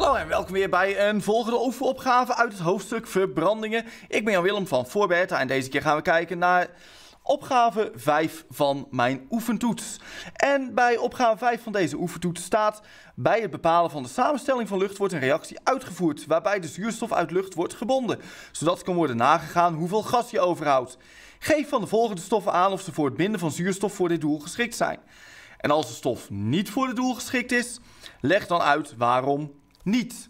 Hallo en welkom weer bij een volgende oefenopgave uit het hoofdstuk Verbrandingen. Ik ben Jan-Willem van Voorberta en deze keer gaan we kijken naar opgave 5 van mijn oefentoets. En bij opgave 5 van deze oefentoets staat... Bij het bepalen van de samenstelling van lucht wordt een reactie uitgevoerd... waarbij de zuurstof uit lucht wordt gebonden... zodat kan worden nagegaan hoeveel gas je overhoudt. Geef van de volgende stoffen aan of ze voor het binden van zuurstof voor dit doel geschikt zijn. En als de stof niet voor dit doel geschikt is, leg dan uit waarom niet.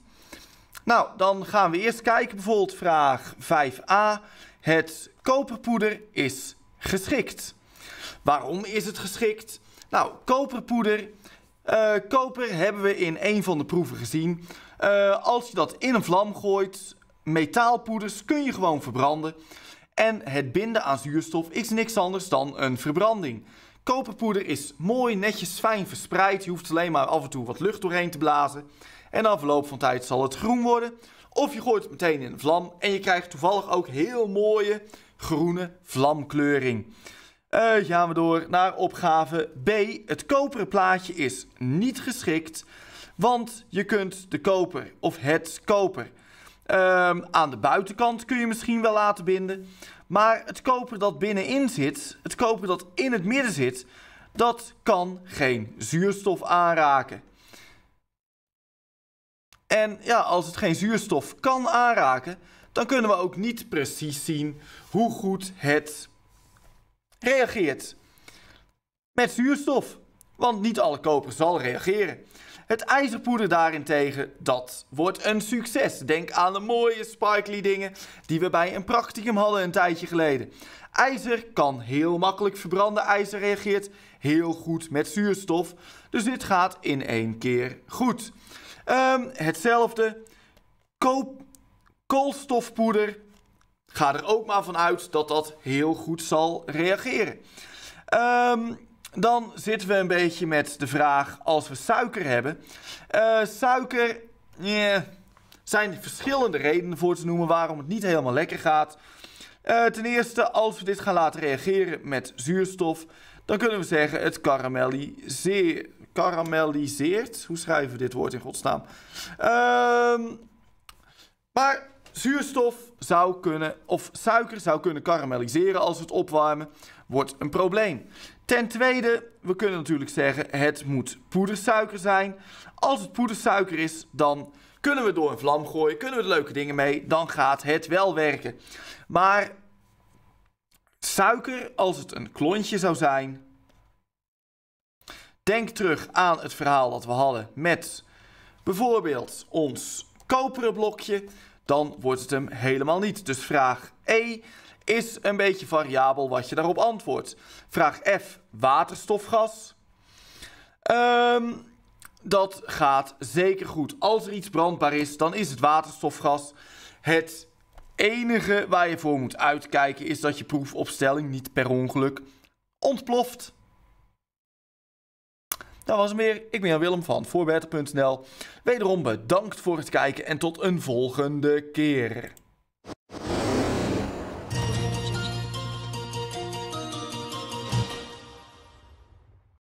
Nou, dan gaan we eerst kijken bijvoorbeeld vraag 5a. Het koperpoeder is geschikt. Waarom is het geschikt? Nou, koperpoeder. Eh, koper hebben we in een van de proeven gezien. Eh, als je dat in een vlam gooit, metaalpoeders kun je gewoon verbranden. En het binden aan zuurstof is niks anders dan een verbranding. Koperpoeder is mooi, netjes, fijn verspreid. Je hoeft alleen maar af en toe wat lucht doorheen te blazen. En na verloop van tijd zal het groen worden. Of je gooit het meteen in de vlam en je krijgt toevallig ook heel mooie groene vlamkleuring. Eh, gaan we door naar opgave B. Het koperen plaatje is niet geschikt, want je kunt de koper of het koper Ehm, aan de buitenkant kun je misschien wel laten binden. Maar het koper dat binnenin zit, het koper dat in het midden zit, dat kan geen zuurstof aanraken. En ja, als het geen zuurstof kan aanraken, dan kunnen we ook niet precies zien hoe goed het reageert met zuurstof. Want niet alle koper zal reageren. Het ijzerpoeder daarentegen, dat wordt een succes. Denk aan de mooie sparkly dingen die we bij een practicum hadden een tijdje geleden. IJzer kan heel makkelijk verbranden. IJzer reageert heel goed met zuurstof. Dus dit gaat in één keer goed. Ehm, hetzelfde. koolstofpoeder. Ga er ook maar van uit dat dat heel goed zal reageren. Um, dan zitten we een beetje met de vraag als we suiker hebben. Uh, suiker, yeah, zijn verschillende redenen voor te noemen waarom het niet helemaal lekker gaat. Eh, ten eerste, als we dit gaan laten reageren met zuurstof, dan kunnen we zeggen het karamelliseert. karamelliseert. Hoe schrijven we dit woord in godsnaam? Ehm, maar zuurstof zou kunnen, of suiker zou kunnen karamelliseren als we het opwarmen, wordt een probleem. Ten tweede, we kunnen natuurlijk zeggen het moet poedersuiker zijn. Als het poedersuiker is, dan kunnen we door een vlam gooien, kunnen we er leuke dingen mee, dan gaat het wel werken. Maar suiker, als het een klontje zou zijn, denk terug aan het verhaal dat we hadden met bijvoorbeeld ons koperen blokje, dan wordt het hem helemaal niet. Dus vraag E is een beetje variabel wat je daarop antwoordt. Vraag F, waterstofgas. Ehm, dat gaat zeker goed. Als er iets brandbaar is, dan is het waterstofgas. Het enige waar je voor moet uitkijken is dat je proefopstelling niet per ongeluk ontploft. Dat was het meer. Ik ben Willem van voorbeter.nl. Wederom bedankt voor het kijken en tot een volgende keer.